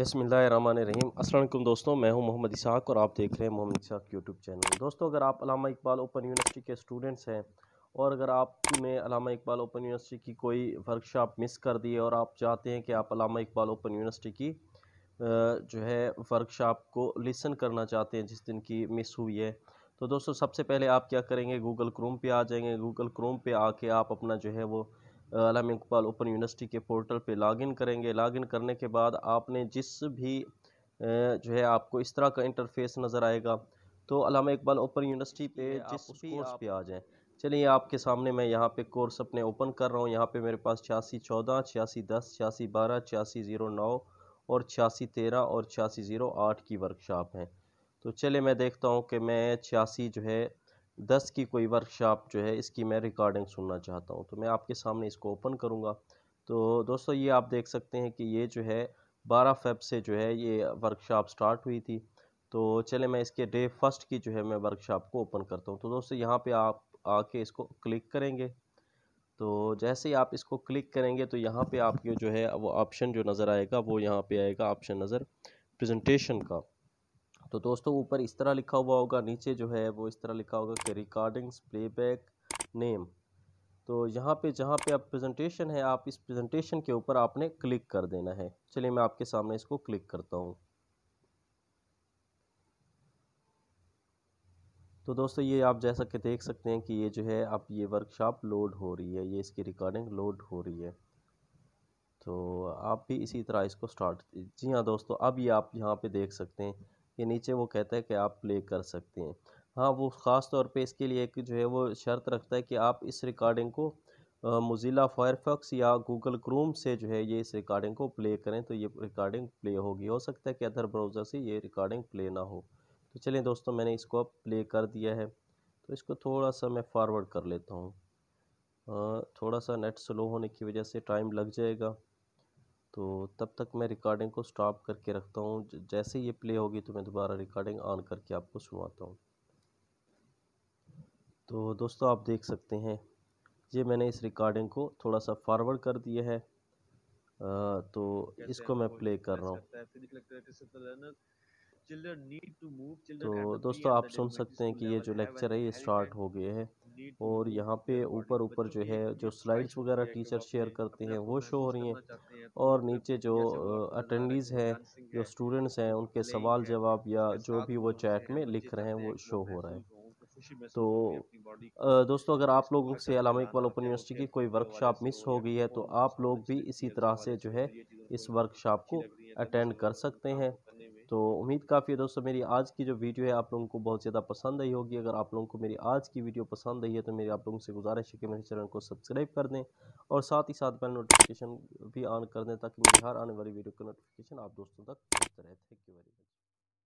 बसमीम असलम दोस्तों मैं हूं मोहम्मद इसाक और आप देख रहे हैं मोहम्मद इसाक यूट्यूब चैनल दोस्तों अगर आप अलामा इकबाल ओपन यूनिवर्सिटी के स्टूडेंट्स हैं और अगर आपने अलामा इकबाल ओपन यूनिवर्सिटी की कोई वर्कशॉप मिस कर दी है और आप चाहते हैं कि आप अलामा इकबाल ओपन यूनिवर्सिटी की जो है वर्कशॉप को लिसन करना चाहते हैं जिस दिन की मिस हुई है तो दोस्तों सबसे पहले आप क्या करेंगे गूगल क्रोम पर आ जाएंगे गूगल क्रोम पर आके आप अपना जो है वो आलम इकबाल ओपन यूनिवर्सिटी के पोर्टल पे लॉगिन करेंगे लॉगिन करने के बाद आपने जिस भी जो है आपको इस तरह का इंटरफेस नज़र आएगा तो अलामा इकबाल ओपन यूनिवर्सिटी पे जिस भी कोर्स पे आ जाएँ चलिए आपके सामने मैं यहाँ पे कोर्स अपने ओपन कर रहा हूँ यहाँ पे मेरे पास छियासी चौदह छियासी दस छियासी बारह छियासी ज़ीरो नौ और छियासी तेरह और छियासी ज़ीरो आठ की वर्कशॉप हैं तो चलिए मैं देखता हूँ कि मैं छियासी जो है दस की कोई वर्कशॉप जो है इसकी मैं रिकॉर्डिंग सुनना चाहता हूँ तो मैं आपके सामने इसको ओपन करूँगा तो दोस्तों ये आप देख सकते हैं कि ये जो है बारह फेब से जो है ये वर्कशॉप स्टार्ट हुई थी तो चले मैं इसके डे फर्स्ट की जो है मैं वर्कशॉप को ओपन करता हूँ तो दोस्तों यहाँ पे आप आके इसको क्लिक करेंगे तो जैसे ही आप इसको क्लिक करेंगे तो यहाँ पे आपके जो है वो ऑप्शन जो नज़र आएगा वो यहाँ पे आएगा ऑप्शन नज़र प्रेजेंटेशन का तो दोस्तों ऊपर इस तरह लिखा हुआ होगा नीचे जो है वो इस तरह लिखा होगा कि रिकॉर्डिंग्स प्लेबैक नेम तो यहाँ पे जहाँ पे आप प्रेजेंटेशन है आप इस प्रेजेंटेशन के ऊपर आपने क्लिक कर देना है चलिए मैं आपके सामने इसको क्लिक करता हूँ तो दोस्तों ये आप जैसा कि देख सकते हैं कि ये जो है आप ये वर्कशॉप लोड हो रही है ये इसकी रिकॉर्डिंग लोड हो रही है तो आप भी इसी तरह इसको स्टार्ट जी हाँ दोस्तों अब ये आप यहाँ पे देख सकते हैं के नीचे वो कहता है कि आप प्ले कर सकते हैं हाँ वो ख़ास तौर पे इसके लिए एक जो है वो शर्त रखता है कि आप इस रिकॉर्डिंग को मोज़िला फायरफॉक्स या गूगल क्रोम से जो है ये इस रिकॉर्डिंग को प्ले करें तो ये रिकॉर्डिंग प्ले होगी हो सकता है कि अदर ब्राउज़र से ये रिकॉर्डिंग प्ले ना हो तो चलिए दोस्तों मैंने इसको अब प्ले कर दिया है तो इसको थोड़ा सा मैं फारवर्ड कर लेता हूँ थोड़ा सा नेट स्लो होने की वजह से टाइम लग जाएगा तो तब तक मैं रिकॉर्डिंग को स्टॉप करके रखता हूँ जैसे ये प्ले होगी तो मैं दोबारा रिकॉर्डिंग ऑन करके आपको सुनाता हूँ तो दोस्तों आप देख सकते हैं ये मैंने इस रिकॉर्डिंग को थोड़ा सा फॉरवर्ड कर दिया है आ, तो इसको मैं प्ले कर रहा हूँ तो दोस्तों आप सुन सकते हैं कि ये जो लेक्चर है ये स्टार्ट हो गया है और यहाँ पे ऊपर ऊपर तो जो है जो स्लाइड्स वगैरह टीचर शेयर करते हैं वो शो हो रही हैं और नीचे जो अटेंडीज़ हैं जो स्टूडेंट्स हैं उनके सवाल जवाब या जो भी वो चैट में लिख रहे हैं वो शो हो रहा है तो दोस्तों अगर आप लोगों से अलामा इकबाल ओपन यूनिवर्सिटी की कोई वर्कशॉप मिस तो हो गई है तो आप लोग भी इसी तरह से जो है तो इस वर्कशॉप को अटेंड कर सकते हैं तो उम्मीद काफ़ी है दोस्तों मेरी आज की जो वीडियो है आप लोगों को बहुत ज़्यादा पसंद आई होगी अगर आप लोगों को मेरी आज की वीडियो पसंद आई है तो मेरी आप लोगों से गुजारिश है कि मेरे चैनल को सब्सक्राइब कर दें और साथ ही साथ बेल नोटिफिकेशन भी ऑन कर दें ताकि मेरी हर आने वाली वीडियो का नोटिफिकेशन आप दोस्तों तक पहुँचते रहे थैंक यू वेरी मच